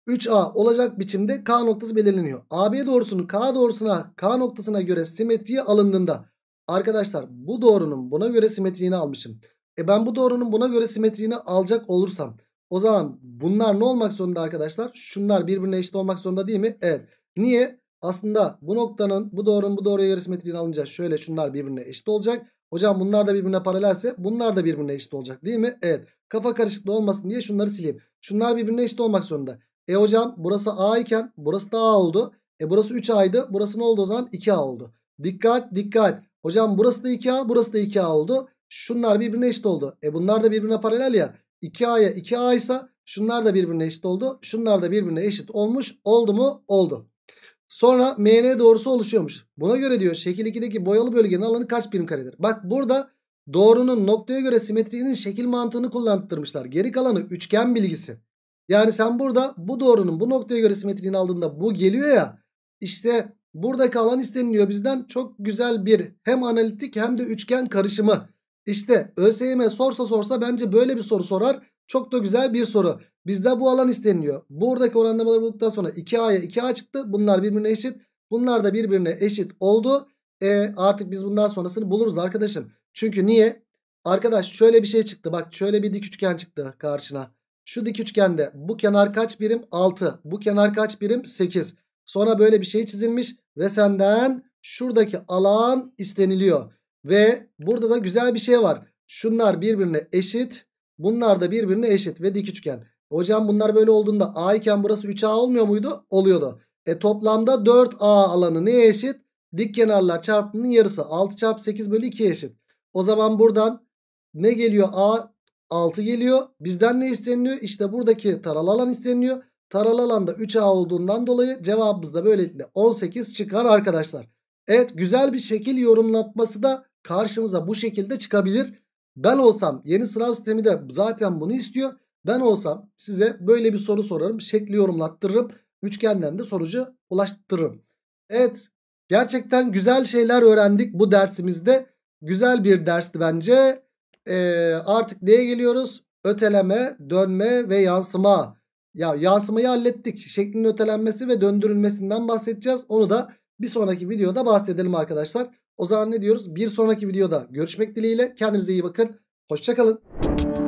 3A olacak biçimde K noktası belirleniyor. AB doğrusunun K doğrusuna K noktasına göre simetriye alındığında arkadaşlar bu doğrunun buna göre simetriğini almışım. E ben bu doğrunun buna göre simetriğini alacak olursam o zaman bunlar ne olmak zorunda arkadaşlar? Şunlar birbirine eşit olmak zorunda değil mi? Evet. Niye? Aslında bu noktanın bu doğrunun bu doğruya göre simetriğini alınca şöyle şunlar birbirine eşit olacak. Hocam bunlar da birbirine paralelse bunlar da birbirine eşit olacak değil mi? Evet. Kafa karışıklığı olmasın diye şunları sileyim. Şunlar birbirine eşit olmak zorunda. E hocam burası A iken burası da A oldu. E burası 3A'ydı. Burası ne oldu o zaman? 2A oldu. Dikkat dikkat. Hocam burası da 2A burası da 2A oldu. Şunlar birbirine eşit oldu. E bunlar da birbirine paralel ya. 2A'ya 2A ise şunlar da birbirine eşit oldu. Şunlar da birbirine eşit olmuş. Oldu mu? Oldu. Sonra MN doğrusu oluşuyormuş. Buna göre diyor şekil 2'deki boyalı bölgenin alanı kaç birim karedir? Bak burada doğrunun noktaya göre simetrinin şekil mantığını kullandırmışlar. Geri kalanı üçgen bilgisi. Yani sen burada bu doğrunun bu noktaya göre simetriğini aldığında bu geliyor ya. İşte buradaki alan isteniliyor bizden çok güzel bir hem analitik hem de üçgen karışımı. İşte ÖSYM sorsa sorsa bence böyle bir soru sorar. Çok da güzel bir soru. Bizde bu alan isteniliyor. Buradaki oranlamaları bulduktan sonra 2A'ya 2A çıktı. Bunlar birbirine eşit. Bunlar da birbirine eşit oldu. E artık biz bundan sonrasını buluruz arkadaşım. Çünkü niye? Arkadaş şöyle bir şey çıktı. Bak şöyle bir dik üçgen çıktı karşına. Şu dik üçgende bu kenar kaç birim? 6. Bu kenar kaç birim? 8. Sonra böyle bir şey çizilmiş ve senden şuradaki alan isteniliyor. Ve burada da güzel bir şey var. Şunlar birbirine eşit Bunlar da birbirine eşit ve dik üçgen. Hocam bunlar böyle olduğunda A iken burası 3A olmuyor muydu? Oluyordu. E toplamda 4A alanı neye eşit? Dik kenarlar çarpımının yarısı. 6 çarpı 8 bölü 2 eşit. O zaman buradan ne geliyor? A 6 geliyor. Bizden ne isteniliyor? İşte buradaki taralı alan isteniliyor. Taralı alan da 3A olduğundan dolayı cevabımız da böylelikle 18 çıkar arkadaşlar. Evet güzel bir şekil yorumlatması da karşımıza bu şekilde çıkabilir. Ben olsam yeni sınav sistemi de zaten bunu istiyor. Ben olsam size böyle bir soru sorarım. Şekli yorumlattırırım. Üçgenden de sonucu ulaştırırım. Evet gerçekten güzel şeyler öğrendik bu dersimizde. Güzel bir dersti bence. Ee, artık neye geliyoruz? Öteleme, dönme ve yansıma. Ya yansımayı hallettik. Şeklin ötelenmesi ve döndürülmesinden bahsedeceğiz. Onu da bir sonraki videoda bahsedelim arkadaşlar. O zaman ne diyoruz? Bir sonraki videoda görüşmek dileğiyle. Kendinize iyi bakın. Hoşçakalın.